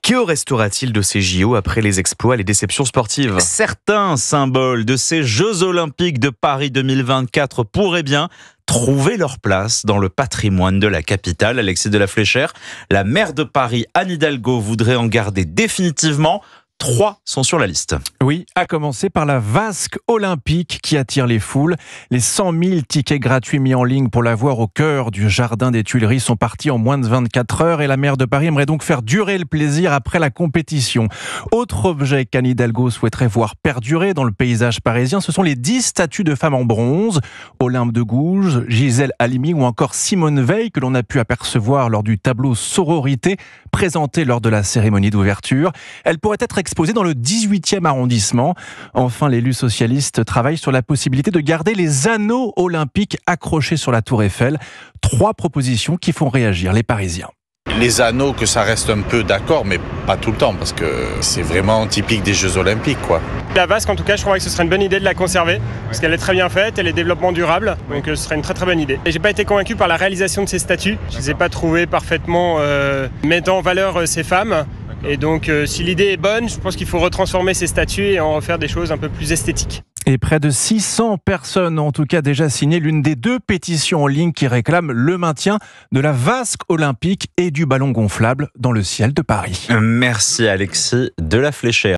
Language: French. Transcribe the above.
Que restera-t-il de ces JO après les exploits, les déceptions sportives Certains symboles de ces Jeux olympiques de Paris 2024 pourraient bien trouver leur place dans le patrimoine de la capitale. Alexis de la Fléchère, la maire de Paris, Anne Hidalgo, voudrait en garder définitivement Trois sont sur la liste. Oui, à commencer par la vasque olympique qui attire les foules. Les 100 000 tickets gratuits mis en ligne pour la voir au cœur du jardin des Tuileries sont partis en moins de 24 heures et la maire de Paris aimerait donc faire durer le plaisir après la compétition. Autre objet qu'Anne Hidalgo souhaiterait voir perdurer dans le paysage parisien, ce sont les 10 statues de femmes en bronze. Olympe de Gouges, Gisèle Halimi ou encore Simone Veil que l'on a pu apercevoir lors du tableau Sororité présentée lors de la cérémonie d'ouverture. Elle pourrait être exposée dans le 18e arrondissement. Enfin, l'élu socialiste travaille sur la possibilité de garder les anneaux olympiques accrochés sur la tour Eiffel. Trois propositions qui font réagir les Parisiens. Les anneaux, que ça reste un peu d'accord, mais pas tout le temps, parce que c'est vraiment typique des Jeux Olympiques. quoi. La vasque, en tout cas, je crois que ce serait une bonne idée de la conserver, parce qu'elle est très bien faite, elle est développement durable, donc euh, ce serait une très très bonne idée. Et j'ai pas été convaincu par la réalisation de ces statues, je les ai pas trouvées parfaitement euh, mettant en valeur euh, ces femmes. Et donc, euh, si l'idée est bonne, je pense qu'il faut retransformer ces statues et en refaire des choses un peu plus esthétiques. Et près de 600 personnes ont en tout cas déjà signé l'une des deux pétitions en ligne qui réclament le maintien de la vasque olympique et du ballon gonflable dans le ciel de Paris. Merci Alexis de la Fléchère.